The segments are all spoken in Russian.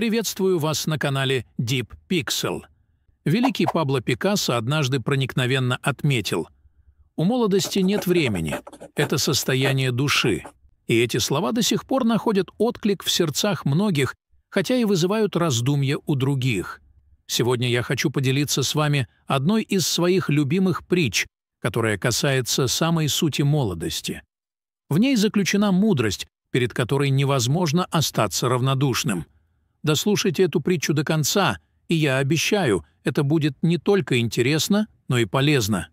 Приветствую вас на канале Deep Pixel. Великий Пабло Пикассо однажды проникновенно отметил «У молодости нет времени, это состояние души». И эти слова до сих пор находят отклик в сердцах многих, хотя и вызывают раздумья у других. Сегодня я хочу поделиться с вами одной из своих любимых притч, которая касается самой сути молодости. В ней заключена мудрость, перед которой невозможно остаться равнодушным – Дослушайте эту притчу до конца, и я обещаю, это будет не только интересно, но и полезно.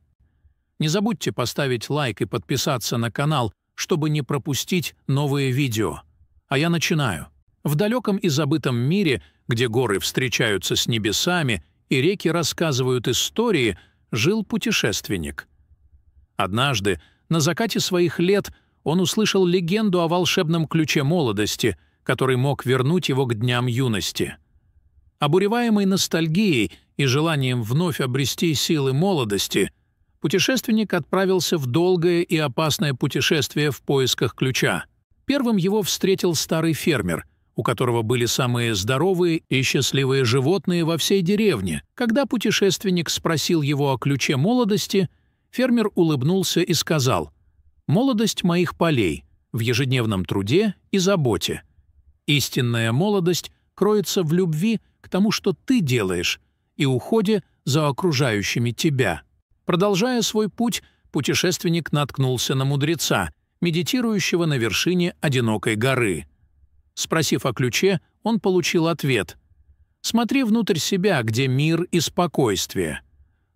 Не забудьте поставить лайк и подписаться на канал, чтобы не пропустить новые видео. А я начинаю. В далеком и забытом мире, где горы встречаются с небесами и реки рассказывают истории, жил путешественник. Однажды, на закате своих лет, он услышал легенду о волшебном ключе молодости – который мог вернуть его к дням юности. Обуреваемый ностальгией и желанием вновь обрести силы молодости, путешественник отправился в долгое и опасное путешествие в поисках ключа. Первым его встретил старый фермер, у которого были самые здоровые и счастливые животные во всей деревне. Когда путешественник спросил его о ключе молодости, фермер улыбнулся и сказал «Молодость моих полей» в ежедневном труде и заботе. Истинная молодость кроется в любви к тому, что ты делаешь, и уходе за окружающими тебя. Продолжая свой путь, путешественник наткнулся на мудреца, медитирующего на вершине одинокой горы. Спросив о ключе, он получил ответ. «Смотри внутрь себя, где мир и спокойствие.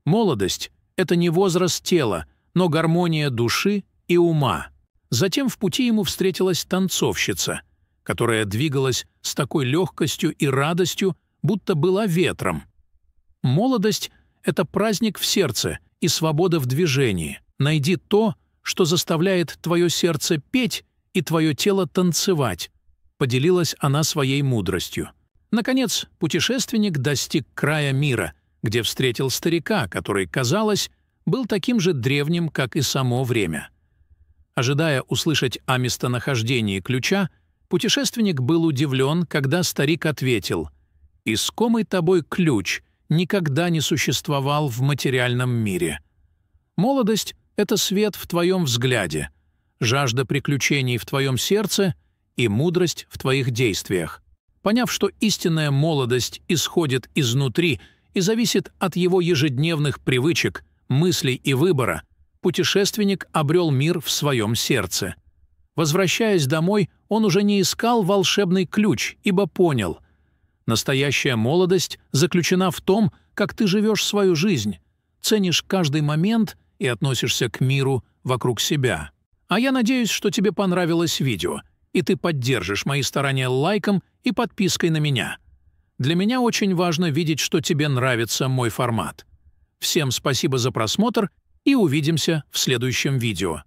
Молодость — это не возраст тела, но гармония души и ума». Затем в пути ему встретилась танцовщица — которая двигалась с такой легкостью и радостью, будто была ветром. Молодость — это праздник в сердце и свобода в движении. Найди то, что заставляет твое сердце петь и твое тело танцевать, поделилась она своей мудростью. Наконец, путешественник достиг края мира, где встретил старика, который, казалось, был таким же древним, как и само время. Ожидая услышать о местонахождении ключа, Путешественник был удивлен, когда старик ответил «Искомый тобой ключ никогда не существовал в материальном мире. Молодость — это свет в твоем взгляде, жажда приключений в твоем сердце и мудрость в твоих действиях. Поняв, что истинная молодость исходит изнутри и зависит от его ежедневных привычек, мыслей и выбора, путешественник обрел мир в своем сердце. Возвращаясь домой, он уже не искал волшебный ключ, ибо понял. Настоящая молодость заключена в том, как ты живешь свою жизнь, ценишь каждый момент и относишься к миру вокруг себя. А я надеюсь, что тебе понравилось видео, и ты поддержишь мои старания лайком и подпиской на меня. Для меня очень важно видеть, что тебе нравится мой формат. Всем спасибо за просмотр и увидимся в следующем видео.